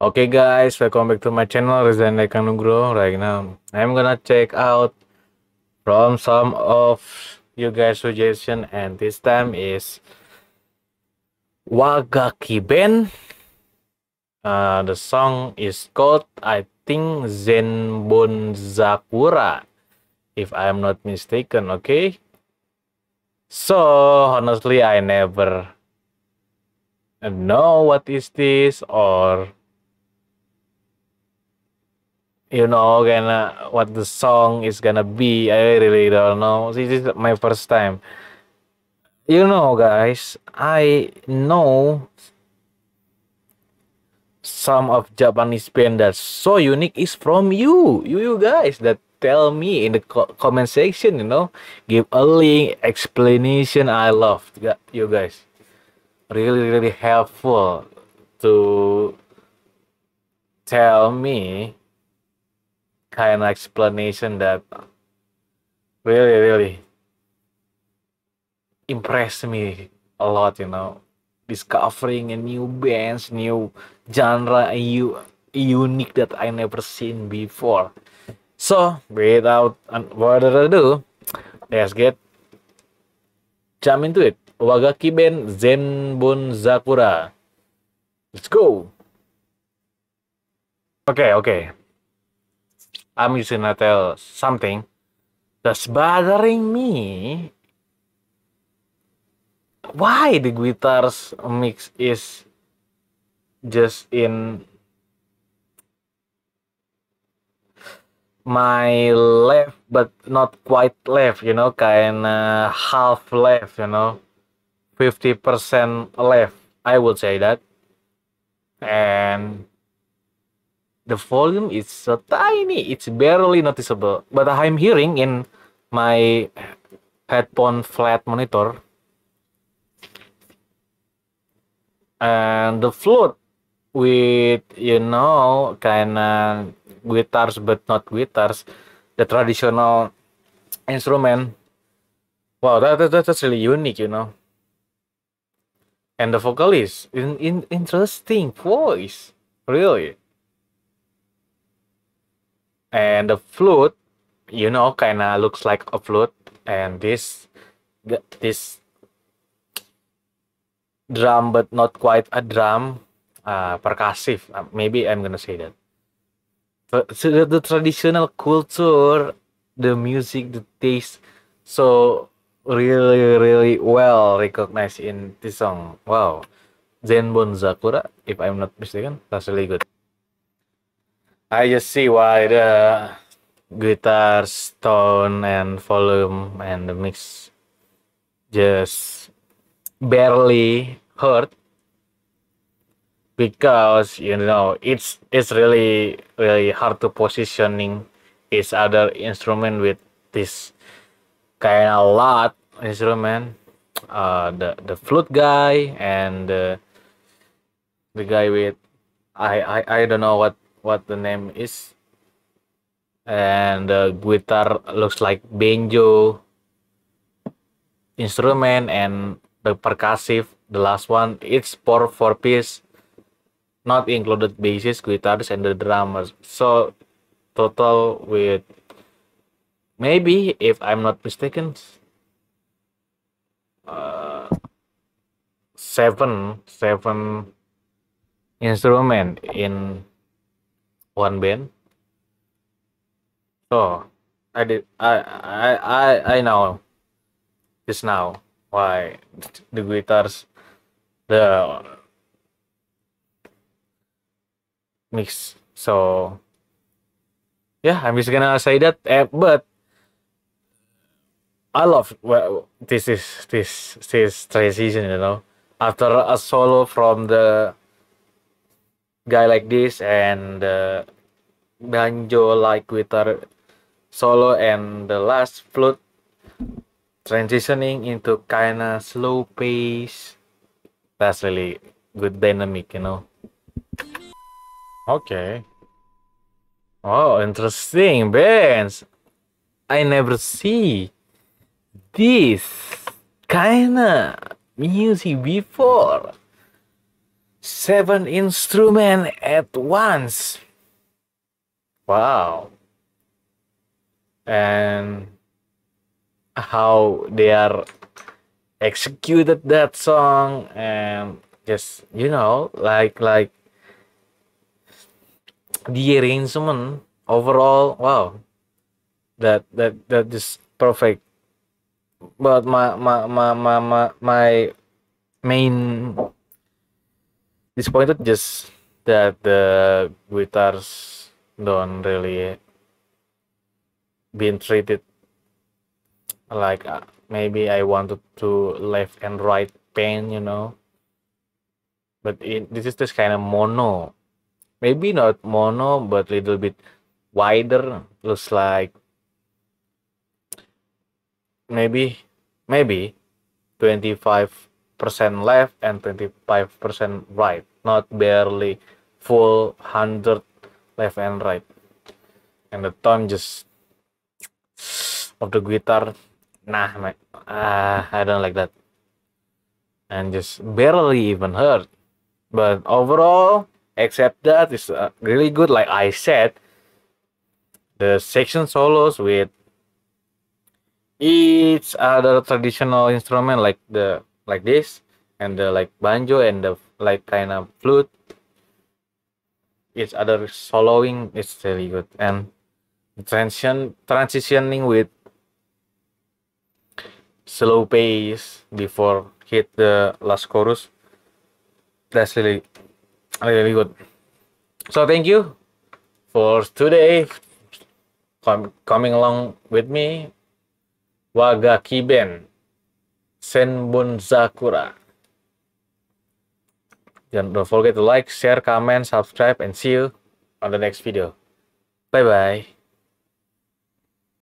Okay guys, welcome back to my channel Resign Like Nugro Right now, I'm gonna check out from some of you guys suggestion and this time is Wagaki Band. Uh, the song is called I think Zenbon Zakura if I'm not mistaken, okay? So, honestly I never know what is this or you know gonna what the song is gonna be i really don't know this is my first time you know guys i know some of japanese band that's so unique is from you you, you guys that tell me in the co comment section you know give a link explanation i love you guys really really helpful to tell me kind of explanation that really really impressed me a lot you know discovering a new bands new genre you unique that i never seen before so without further ado let's get jump into it wagaki band zenbun zakura let's go okay okay I'm just gonna tell something that's bothering me. Why the guitars mix is just in my left but not quite left you know kind of half left you know 50% left I would say that and the volume is so tiny, it's barely noticeable. But I'm hearing in my headphone flat monitor. And the flute with, you know, kind of guitars but not guitars, the traditional instrument. Wow, that, that, that's really unique, you know. And the vocalist, in, in interesting voice, really and the flute you know kinda looks like a flute and this this drum but not quite a drum uh, percussive uh, maybe i'm gonna say that so the, the traditional culture the music the taste so really really well recognized in this song wow zenbon zakura if i'm not mistaken that's really good I just see why the guitars, tone, and volume, and the mix just barely heard because you know it's it's really really hard to positioning each other instrument with this kind of lot instrument uh the the flute guy and the uh, the guy with I I I don't know what what the name is and the guitar looks like banjo instrument and the percussive the last one it's for four piece not included basses guitars and the drummers so total with maybe if i'm not mistaken uh, seven seven instrument in one band. So I did I I I, I know just now why the guitars the mix so yeah i'm just gonna say that uh, but i love well this is this this transition you know after a solo from the guy like this and uh, banjo like guitar solo and the last flute transitioning into kinda slow pace that's really good dynamic you know okay oh interesting bands i never see this kinda music before seven instrument at once. Wow. And how they are executed that song and just you know like like the arrangement overall wow that that that is perfect but my my my my my, my main disappointed just that the guitars don't really been treated like uh, maybe I wanted to left and right pain, you know. But it, this is just kind of mono. Maybe not mono, but little bit wider. Looks like maybe maybe 25% left and 25% right not barely full 100 left and right. And the tone just of the guitar, nah, my, uh, ah, I don't like that. And just barely even heard. But overall, except that is uh, really good. Like I said, the section solos with each other traditional instrument like the like this and the like banjo and the like kind of flute each other soloing is really good and transition transitioning with slow pace before hit the last chorus that's really really good so thank you for today com coming along with me Wagaki Ben Senbun Sakura Jangan don't forget to like, share, comment, subscribe, and see you on the next video. Bye-bye.